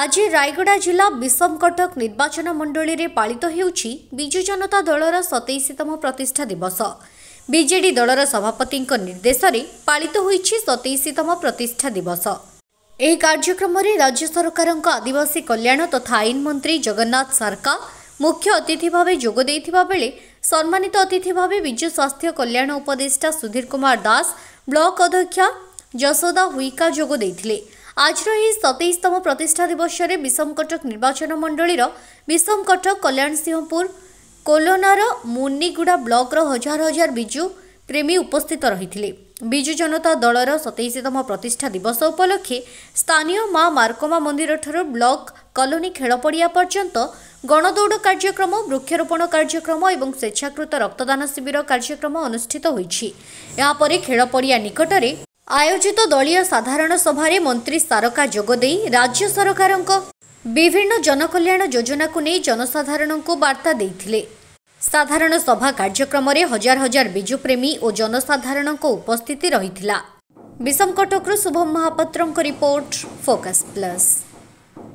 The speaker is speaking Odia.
ଆଜି ରାୟଗଡ଼ା ଜିଲ୍ଲା ବିଷମ କଟକ ନିର୍ବାଚନ ମଣ୍ଡଳୀରେ ପାଳିତ ହେଉଛି ବିଜୁ ଜନତା ଦଳର ସତେଇଶତମ ପ୍ରତିଷ୍ଠା ଦିବସ ବିଜେଡି ଦଳର ସଭାପତିଙ୍କ ନିର୍ଦ୍ଦେଶରେ ପାଳିତ ହୋଇଛି ସତେଇଶତମ ପ୍ରତିଷ୍ଠା ଦିବସ ଏହି କାର୍ଯ୍ୟକ୍ରମରେ ରାଜ୍ୟ ସରକାରଙ୍କ ଆଦିବାସୀ କଲ୍ୟାଣ ତଥା ଆଇନ ମନ୍ତ୍ରୀ ଜଗନ୍ନାଥ ସରକା ମୁଖ୍ୟ ଅତିଥି ଭାବେ ଯୋଗ ଦେଇଥିବା ବେଳେ ସମ୍ମାନିତ ଅତିଥି ଭାବେ ବିଜୁ ସ୍ୱାସ୍ଥ୍ୟ କଲ୍ୟାଣ ଉପଦେଷ୍ଟା ସୁଧୀର କୁମାର ଦାସ ବ୍ଲକ ଅଧ୍ୟକ୍ଷା ଯଶୋଦା ହୁଇକା ଯୋଗ ଦେଇଥିଲେ ଆଜିର ଏହି ସତେଇଶତମ ପ୍ରତିଷ୍ଠା ଦିବସରେ ବିଷମ କଟକ ନିର୍ବାଚନ ମଣ୍ଡଳୀର ବିଷମ କଟକ କଲ୍ୟାଣ ସିଂହପୁର କୋଲୋନାର ମୁନିଗୁଡ଼ା ବ୍ଲକର ହଜାର ହଜାର ବିଜୁ ପ୍ରେମୀ ଉପସ୍ଥିତ ରହିଥିଲେ ବିଜୁ ଜନତା ଦଳର ସତେଇଶତମ ପ୍ରତିଷ୍ଠା ଦିବସ ଉପଲକ୍ଷେ ସ୍ଥାନୀୟ ମା ମାର୍କମା ମନ୍ଦିରଠାରୁ ବ୍ଲକ କଲୋନୀ ଖେଳପଡ଼ିଆ ପର୍ଯ୍ୟନ୍ତ ଗଣଦୌଡ଼ କାର୍ଯ୍ୟକ୍ରମ ବୃକ୍ଷରୋପଣ କାର୍ଯ୍ୟକ୍ରମ ଏବଂ ସ୍ୱେଚ୍ଛାକୃତ ରକ୍ତଦାନ ଶିବିର କାର୍ଯ୍ୟକ୍ରମ ଅନୁଷ୍ଠିତ ହୋଇଛି ଏହାପରେ ଖେଳପଡ଼ିଆ ନିକଟରେ ଆୟୋଜିତ ଦଳୀୟ ସାଧାରଣ ସଭାରେ ମନ୍ତ୍ରୀ ସାରକା ଯୋଗଦେଇ ରାଜ୍ୟ ସରକାରଙ୍କ ବିଭିନ୍ନ ଜନକଲ୍ୟାଣ ଯୋଜନାକୁ ନେଇ ଜନସାଧାରଣଙ୍କୁ ବାର୍ତ୍ତା ଦେଇଥିଲେ ସାଧାରଣ ସଭା କାର୍ଯ୍ୟକ୍ରମରେ ହଜାର ହଜାର ବିଜୁପ୍ରେମୀ ଓ ଜନସାଧାରଣଙ୍କ ଉପସ୍ଥିତି ରହିଥିଲା ବିଷମ କଟକରୁ ଶୁଭମ ମହାପାତ୍ରଙ୍କ ରିପୋର୍ଟ ଫୋକସ୍ ପ୍ଲସ୍